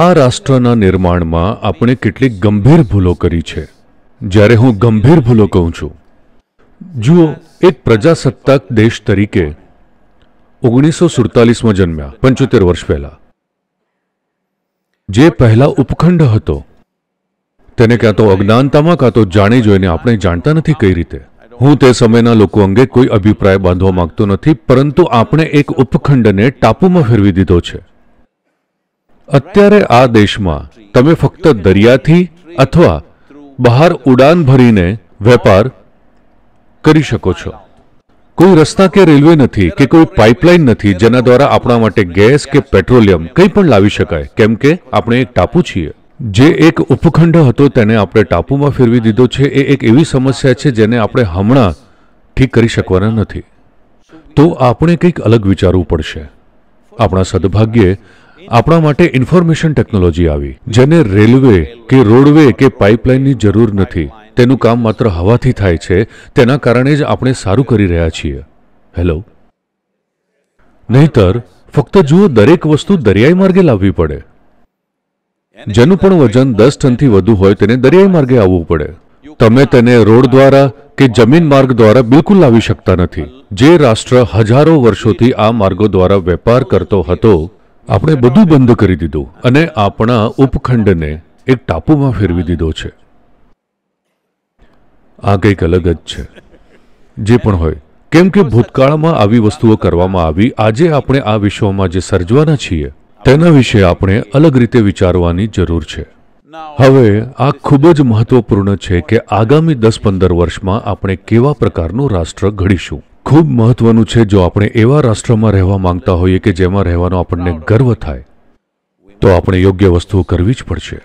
આ રાષ્ટ્રના નિર્માણમાં આપણે કેટલીક ગંભીર ભૂલો કરી છે જ્યારે હું ગંભીર ભૂલો કહું છું જુઓ એક પ્રજાસત્તાક દેશ તરીકે ઓગણીસો સુડતાલીસમાં જન્મ્યા પંચોતેર વર્ષ પહેલા જે પહેલા ઉપખંડ હતો તેને ક્યાં તો અજ્ઞાનતામાં કાં તો જાણી જોઈને આપણે જાણતા નથી કઈ રીતે હું તે સમયના લોકો અંગે કોઈ અભિપ્રાય બાંધવા માંગતો નથી પરંતુ આપણે એક ઉપખંડને ટાપુમાં ફેરવી દીધો છે અત્યારે આ દેશમાં તમે ફક્ત દરિયાથી અથવા બહાર ઉડાન ભરીને વેપાર કરી શકો છો કોઈ રસ્તા કે રેલવે નથી કે કોઈ પાઇપલાઇન નથી જેના દ્વારા આપણા માટે ગેસ કે પેટ્રોલિયમ કંઈ પણ લાવી શકાય કેમ કે આપણે એક ટાપુ છીએ જે એક ઉપખંડ હતો તેને આપણે ટાપુમાં ફેરવી દીધો છે એ એક એવી સમસ્યા છે જેને આપણે હમણાં ઠીક કરી શકવાના નથી તો આપણે કંઈક અલગ વિચારવું પડશે આપણા સદભાગ્યે આપણા માટે ઇન્ફોર્મેશન ટેકનોલોજી આવી જેને રેલવે કે રોડવે કે પાઇપલાઇનની જરૂર નથી તેનું કામ માત્ર હવાથી થાય છે તેના કારણે જ આપણે સારું કરી રહ્યા છીએ હેલો નહીતર ફક્ત જુઓ દરેક વસ્તુ દરિયાઈ માર્ગે લાવવી પડે જેનું પણ વજન દસ ટનથી વધુ હોય તેને દરિયાઈ માર્ગે આવવું પડે તમે તેને રોડ દ્વારા કે જમીન માર્ગ દ્વારા બિલકુલ લાવી શકતા નથી જે રાષ્ટ્ર હજારો વર્ષોથી આ માર્ગો દ્વારા વેપાર કરતો હતો આપણે બધું બંધ કરી દીધું અને આપણા ઉપખંડને એક ટાપુમાં ફેરવી દીધો છે આ કંઈક અલગ જ છે જે પણ હોય કેમ કે ભૂતકાળમાં આવી વસ્તુઓ કરવામાં આવી આજે આપણે આ વિશ્વમાં જે સર્જવાના છીએ તેના વિશે આપણે અલગ રીતે વિચારવાની જરૂર છે હવે આ ખૂબ જ મહત્વપૂર્ણ છે કે આગામી દસ પંદર વર્ષમાં આપણે કેવા પ્રકારનું રાષ્ટ્ર ઘડીશું ખૂબ મહત્વનું છે જો આપણે એવા રાષ્ટ્રમાં રહેવા માંગતા હોઈએ કે જેમાં રહેવાનો આપણને ગર્વ થાય તો આપણે યોગ્ય વસ્તુઓ કરવી જ પડશે